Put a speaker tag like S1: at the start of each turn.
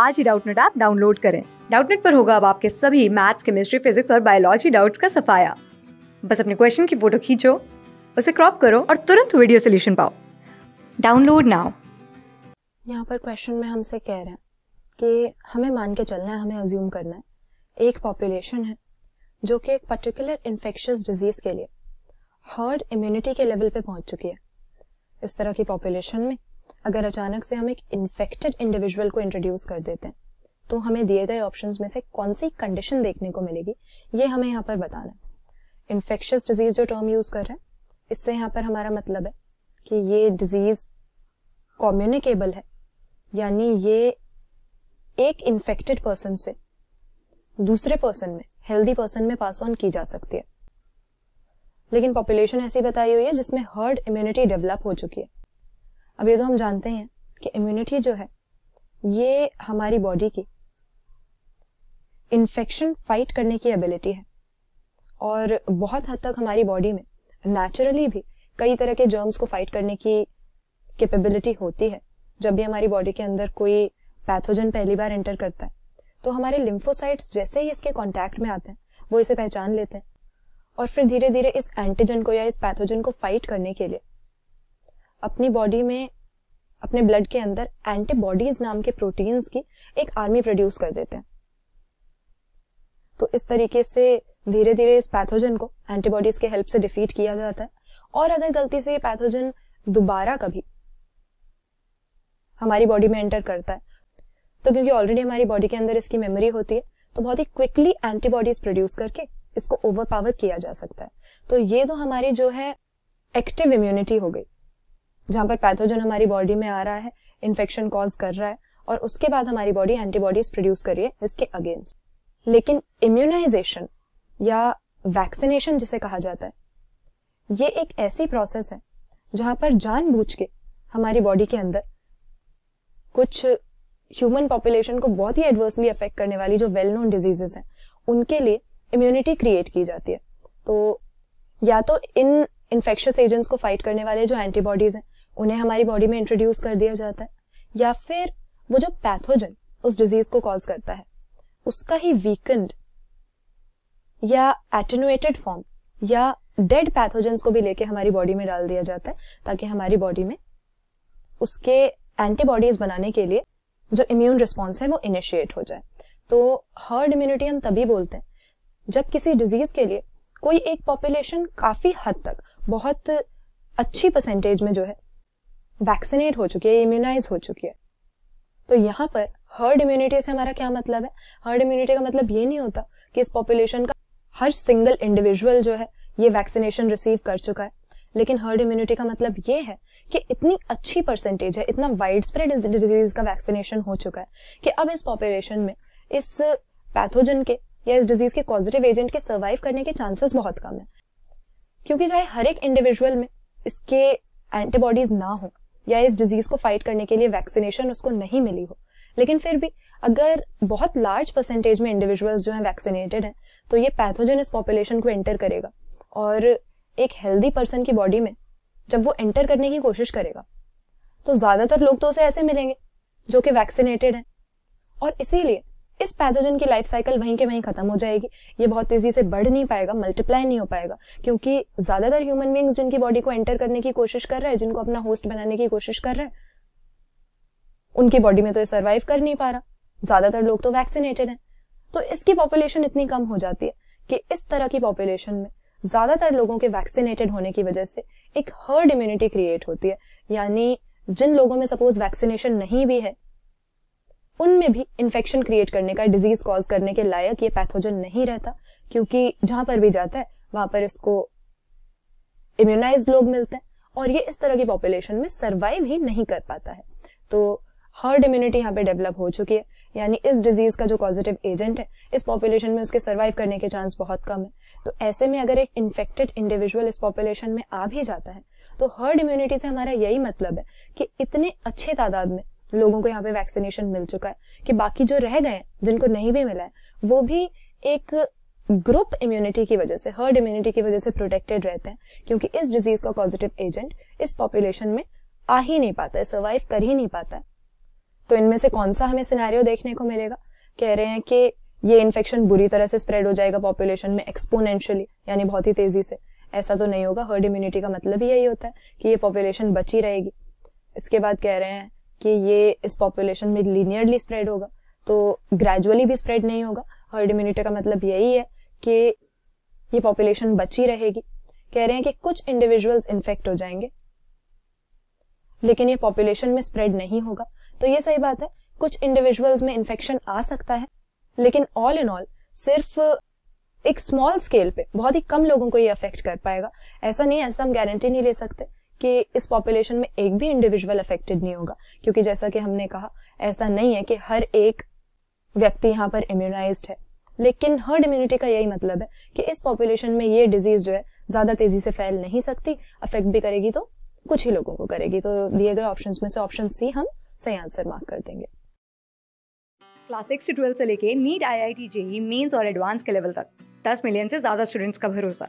S1: आज ही Doubtnut app download करें डाउटनेट पर होगा अब आपके सभी मैथ्स केमिस्ट्री फिजिक्स और बायोलॉजी डाउट्स का सफाया बस अपने क्वेश्चन की फोटो खींचो उसे क्रॉप करो और तुरंत वीडियो सोल्यूशन पाओ डाउनलोड नाउ यहाँ पर क्वेश्चन में हमसे कह रहे हैं कि हमें मान के चलना है हमें अज्यूम करना है एक पॉपुलेशन है जो कि एक पर्टिकुलर इन्फेक्शियस डिजीज के लिए हर्ड इम्यूनिटी के लेवल पे पहुंच चुकी है इस तरह की पॉपुलेशन में अगर अचानक से हम एक इन्फेक्टेड इंडिविजुअल को इंट्रोड्यूस कर देते हैं तो हमें दिए गए ऑप्शंस में से कौन सी कंडीशन देखने को मिलेगी ये हमें यहाँ पर बताना है इन्फेक्शस डिजीज जो टर्म यूज कर रहे हैं इससे यहाँ पर हमारा मतलब है कि ये डिजीज कॉम्युनिकेबल है यानी ये एक इन्फेक्टेड पर्सन से दूसरे पर्सन में हेल्दी पर्सन में पास ऑन की जा सकती है लेकिन पॉपुलेशन ऐसी बताई हुई है जिसमें हर्ड इम्यूनिटी डेवलप हो चुकी है अब ये तो हम जानते हैं कि इम्यूनिटी जो है ये हमारी बॉडी की इन्फेक्शन फाइट करने की एबिलिटी है और बहुत हद तक हमारी बॉडी में नेचुरली भी कई तरह के जर्म्स को फाइट करने की कैपेबिलिटी होती है जब भी हमारी बॉडी के अंदर कोई पैथोजन पहली बार एंटर करता है तो हमारे लिम्फोसाइट्स जैसे ही इसके कांटेक्ट में आते हैं वो इसे पहचान लेते हैं और फिर धीरे धीरे इस एंटीजन को या इस पैथोजन को फाइट करने के लिए अपनी बॉडी में अपने ब्लड के अंदर एंटीबॉडीज नाम के प्रोटीन्स की एक आर्मी प्रोड्यूस कर देते हैं तो इस तरीके से धीरे धीरे इस पैथोजन को एंटीबॉडीज के हेल्प से डिफीट किया जाता है और अगर गलती से ये पैथोजन दोबारा कभी हमारी बॉडी में एंटर करता है तो क्योंकि ऑलरेडी हमारी बॉडी के अंदर इसकी मेमोरी होती है तो बहुत ही क्विकली एंटीबॉडीज प्रोड्यूस करके इसको ओवरपावर किया जा सकता है तो ये तो हमारी जो है एक्टिव इम्यूनिटी हो गई जहाँ पर पैथोजन हमारी बॉडी में आ रहा है इन्फेक्शन कॉज कर रहा है और उसके बाद हमारी बॉडी एंटीबॉडीज प्रोड्यूस कर रही है इसके अगेंस्ट लेकिन इम्यूनाइजेशन या वैक्सीनेशन जिसे कहा जाता है ये एक ऐसी प्रोसेस है जहां पर जानबूझ के हमारी बॉडी के अंदर कुछ ह्यूमन पॉपुलेशन को बहुत ही एडवर्सली अफेक्ट करने वाली जो वेल नोन डिजीजेस हैं उनके लिए इम्यूनिटी क्रिएट की जाती है तो या तो इन इन्फेक्शस एजेंट्स को फाइट करने वाले जो एंटीबॉडीज हैं उन्हें हमारी बॉडी में इंट्रोड्यूस कर दिया जाता है या फिर वो जो पैथोजन उस डिजीज को कॉज करता है उसका ही वीकेंड या एटेनुएटेड फॉर्म या डेड पैथोजेंस को भी लेके हमारी बॉडी में डाल दिया जाता है ताकि हमारी बॉडी में उसके एंटीबॉडीज बनाने के लिए जो इम्यून रिस्पॉन्स है वो इनिशिएट हो जाए तो हर्ड इम्यूनिटी हम तभी बोलते हैं जब किसी डिजीज के लिए कोई एक पॉपुलेशन काफी हद तक बहुत अच्छी परसेंटेज में जो है वैक्सीनेट हो चुकी है इम्यूनाइज हो चुकी है तो यहाँ पर हर्ड इम्यूनिटी से हमारा क्या मतलब है हर्ड इम्यूनिटी का मतलब ये नहीं होता कि इस पॉपुलेशन का हर सिंगल इंडिविजुअल जो है ये वैक्सीनेशन रिसीव कर चुका है लेकिन हर्ड इम्यूनिटी का मतलब ये है कि इतनी अच्छी परसेंटेज है इतना वाइड स्प्रेड डिजीज का वैक्सीनेशन हो चुका है कि अब इस पॉपुलेशन में इस पैथोजन के या इस डिजीज के पॉजिटिव एजेंट के सर्वाइव करने के चांसेस बहुत कम है क्योंकि चाहे हर एक इंडिविजुअल में इसके एंटीबॉडीज ना हो या इस डिजीज को फाइट करने के लिए वैक्सीनेशन उसको नहीं मिली हो लेकिन फिर भी अगर बहुत लार्ज परसेंटेज में इंडिविजुअल्स जो हैं वैक्सीनेटेड हैं तो ये पैथोजन इस पॉपुलेशन को एंटर करेगा और एक हेल्दी पर्सन की बॉडी में जब वो एंटर करने की कोशिश करेगा तो ज्यादातर लोग तो उसे ऐसे मिलेंगे जो कि वैक्सीनेटेड हैं और इसीलिए इस पैथोजन की लाइफ साइकिल वहीं के वहीं खत्म हो जाएगी ये बहुत तेजी से बढ़ नहीं पाएगा मल्टीप्लाई नहीं हो पाएगा क्योंकि ज्यादातर ह्यूमन बींग्स जिनकी बॉडी को एंटर करने की कोशिश कर रहे हैं जिनको अपना होस्ट बनाने की कोशिश कर रहे हैं उनकी बॉडी में तो ये सर्वाइव कर नहीं पा रहा ज्यादातर लोग तो वैक्सीनेटेड हैं तो इसकी पॉपुलेशन इतनी कम हो जाती है कि इस तरह की पॉपुलेशन में ज्यादातर लोगों के वैक्सीनेटेड होने की वजह से एक हर्ड इम्यूनिटी क्रिएट होती है यानी जिन लोगों में सपोज वैक्सीनेशन नहीं भी है उनमें भी इन्फेक्शन क्रिएट करने का डिजीज कॉज करने के लायक ये पैथोजन नहीं रहता क्योंकि जहां पर भी जाता है वहां पर इसको इम्यूनाइज लोग मिलते हैं और ये इस तरह की पॉपुलेशन में सर्वाइव ही नहीं कर पाता है तो हर्ड इम्यूनिटी यहाँ पे डेवलप हो चुकी है यानी इस डिजीज का जो पॉजिटिव एजेंट है इस पॉपुलेशन में उसके सर्वाइव करने के चांस बहुत कम है तो ऐसे में अगर एक इन्फेक्टेड इंडिविजुअल इस पॉपुलेशन में आ भी जाता है तो हर्ड इम्यूनिटी से हमारा यही मतलब है कि इतने अच्छे तादाद में लोगों को यहाँ पे वैक्सीनेशन मिल चुका है कि बाकी जो रह गए जिनको नहीं भी मिला है वो भी एक ग्रुप इम्यूनिटी की वजह से हर्ड इम्यूनिटी की वजह से प्रोटेक्टेड रहते हैं क्योंकि इस डिजीज का पॉजिटिव एजेंट इस पॉपुलेशन में आ ही नहीं पाता है सर्वाइव कर ही नहीं पाता है तो इनमें से कौन सा हमें सिनेरियो देखने को मिलेगा कह रहे हैं कि ये इन्फेक्शन बुरी तरह से स्प्रेड हो जाएगा पॉपुलेशन में एक्सपोनेंशियली यानी बहुत ही तेजी से ऐसा तो नहीं होगा हर्ड इम्यूनिटी का मतलब ही यही होता है कि ये पॉपुलेशन बची रहेगी इसके बाद कह रहे हैं कि ये इस पॉपुलेशन में लीनियरली स्प्रेड होगा तो ग्रेजुअली भी स्प्रेड नहीं होगा हर्ड इम्यूनिटी का मतलब यही है कि ये पॉपुलेशन बची रहेगी कह रहे हैं कि कुछ इंडिविजुअल्स इन्फेक्ट हो जाएंगे लेकिन ये पॉपुलेशन में स्प्रेड नहीं होगा तो ये सही बात है कुछ इंडिविजुअल्स में इन्फेक्शन आ सकता है लेकिन ऑल इन ऑल सिर्फ एक स्मॉल स्केल पे बहुत ही कम लोगों को ये अफेक्ट कर पाएगा ऐसा नहीं ऐसा हम गारंटी नहीं ले सकते कि इस पॉपुलेशन में एक भी इंडिविजुअल अफेक्टेड नहीं होगा क्योंकि जैसा कि हमने कहा ऐसा नहीं है कि हर एक व्यक्ति यहाँ पर इम्यूनाइज है लेकिन हर्ड इम्यूनिटी का यही मतलब है कि इस पॉपुलेशन में ये डिजीज जो है ज्यादा तेजी से फैल नहीं सकती अफेक्ट भी करेगी तो कुछ ही लोगों को करेगी तो दिए गए ऑप्शन में से ऑप्शन सी हम सही आंसर मार्क कर देंगे क्लास सिक्स से ट्वेल्थ से लेके NEET I I T JEE main और एडवांस के लेवल तक दस मिलियन से ज्यादा स्टूडेंट्स का भरोसा